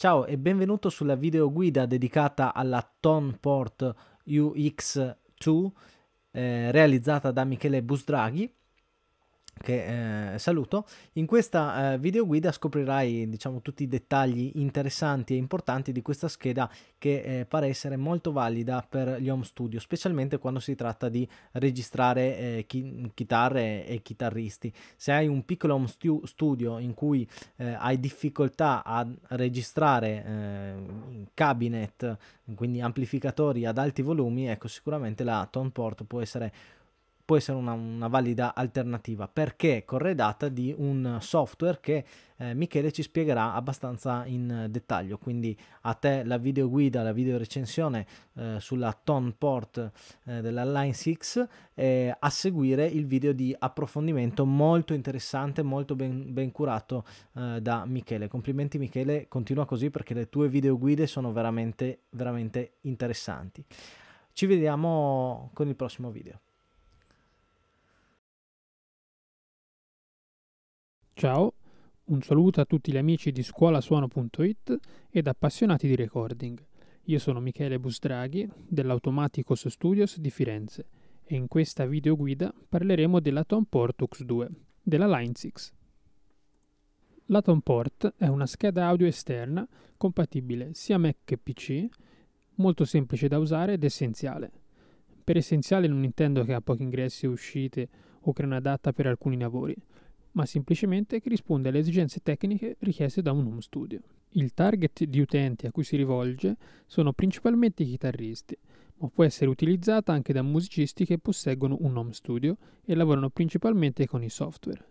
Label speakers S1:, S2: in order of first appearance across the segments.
S1: Ciao e benvenuto sulla videoguida dedicata alla Tonport UX2 eh, realizzata da Michele Busdraghi che eh, saluto, in questa eh, videoguida scoprirai diciamo, tutti i dettagli interessanti e importanti di questa scheda che eh, pare essere molto valida per gli home studio, specialmente quando si tratta di registrare eh, chi chitarre e chitarristi. Se hai un piccolo home stu studio in cui eh, hai difficoltà a registrare eh, cabinet, quindi amplificatori ad alti volumi, ecco sicuramente la Tonport può essere può essere una, una valida alternativa perché corredata di un software che eh, Michele ci spiegherà abbastanza in dettaglio. Quindi a te la videoguida, la videorecensione eh, sulla Tone Port eh, della Line 6 eh, a seguire il video di approfondimento molto interessante, molto ben, ben curato eh, da Michele. Complimenti Michele, continua così perché le tue videoguide sono veramente, veramente interessanti. Ci vediamo con il prossimo video.
S2: Ciao, un saluto a tutti gli amici di scuolasuono.it ed appassionati di recording. Io sono Michele Busdraghi dell'Automaticos Studios di Firenze e in questa videoguida parleremo della Tom ux 2 della Line 6. La Tom Port è una scheda audio esterna compatibile sia Mac che PC, molto semplice da usare ed essenziale. Per essenziale non intendo che ha pochi ingressi e uscite o che non è adatta per alcuni lavori, ma semplicemente che risponde alle esigenze tecniche richieste da un home studio. Il target di utenti a cui si rivolge sono principalmente i chitarristi, ma può essere utilizzata anche da musicisti che posseggono un home studio e lavorano principalmente con i software.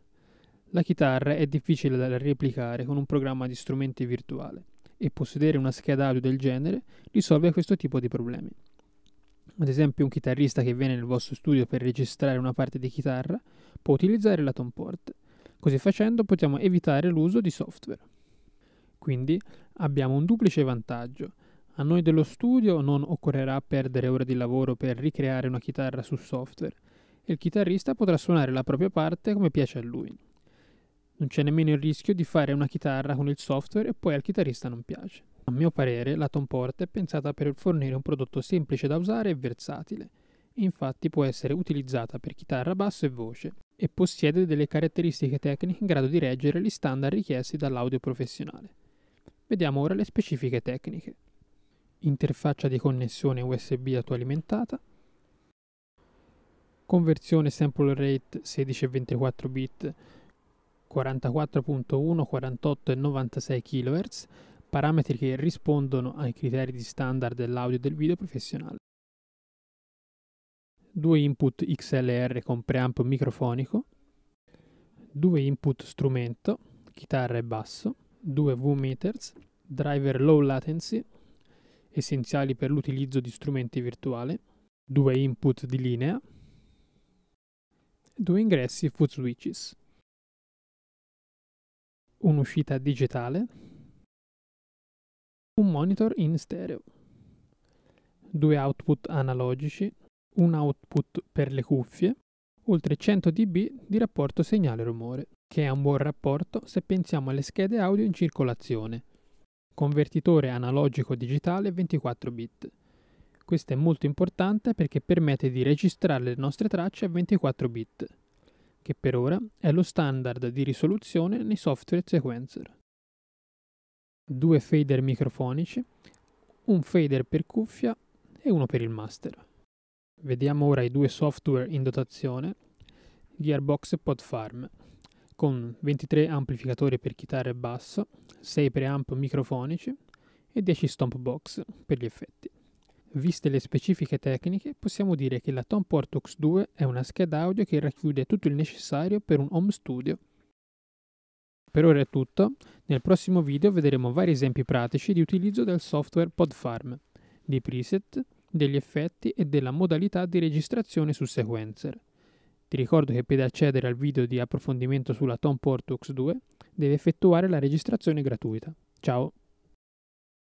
S2: La chitarra è difficile da replicare con un programma di strumenti virtuale e possedere una scheda audio del genere risolve questo tipo di problemi. Ad esempio un chitarrista che viene nel vostro studio per registrare una parte di chitarra può utilizzare la Tom Port, Così facendo possiamo evitare l'uso di software. Quindi abbiamo un duplice vantaggio. A noi dello studio non occorrerà perdere ore di lavoro per ricreare una chitarra su software e il chitarrista potrà suonare la propria parte come piace a lui. Non c'è nemmeno il rischio di fare una chitarra con il software e poi al chitarrista non piace. A mio parere, la Tom Port è pensata per fornire un prodotto semplice da usare e versatile. Infatti può essere utilizzata per chitarra, basso e voce, e possiede delle caratteristiche tecniche in grado di reggere gli standard richiesti dall'audio professionale. Vediamo ora le specifiche tecniche. Interfaccia di connessione USB autoalimentata, conversione sample rate 16 e 24 bit 44.1, 48 e 96 kHz, parametri che rispondono ai criteri di standard dell'audio e del video professionale due input XLR con preamp microfonico, due input strumento, chitarra e basso, due V-meters, driver low latency, essenziali per l'utilizzo di strumenti virtuali, due input di linea, due ingressi foot switches, un'uscita digitale, un monitor in stereo, due output analogici, un output per le cuffie, oltre 100 dB di rapporto segnale-rumore, che è un buon rapporto se pensiamo alle schede audio in circolazione. Convertitore analogico digitale 24 bit. Questo è molto importante perché permette di registrare le nostre tracce a 24 bit, che per ora è lo standard di risoluzione nei software sequencer. Due fader microfonici, un fader per cuffia e uno per il master. Vediamo ora i due software in dotazione, Gearbox e Podfarm, con 23 amplificatori per chitarra e basso, 6 preamp microfonici e 10 stomp box per gli effetti. Viste le specifiche tecniche, possiamo dire che la Tom Portox 2 è una scheda audio che racchiude tutto il necessario per un home studio. Per ora è tutto, nel prossimo video vedremo vari esempi pratici di utilizzo del software Podfarm, di preset, degli effetti e della modalità di registrazione su sequencer. Ti ricordo che per accedere al video di approfondimento sulla Tom Portux 2 devi effettuare la registrazione gratuita. Ciao!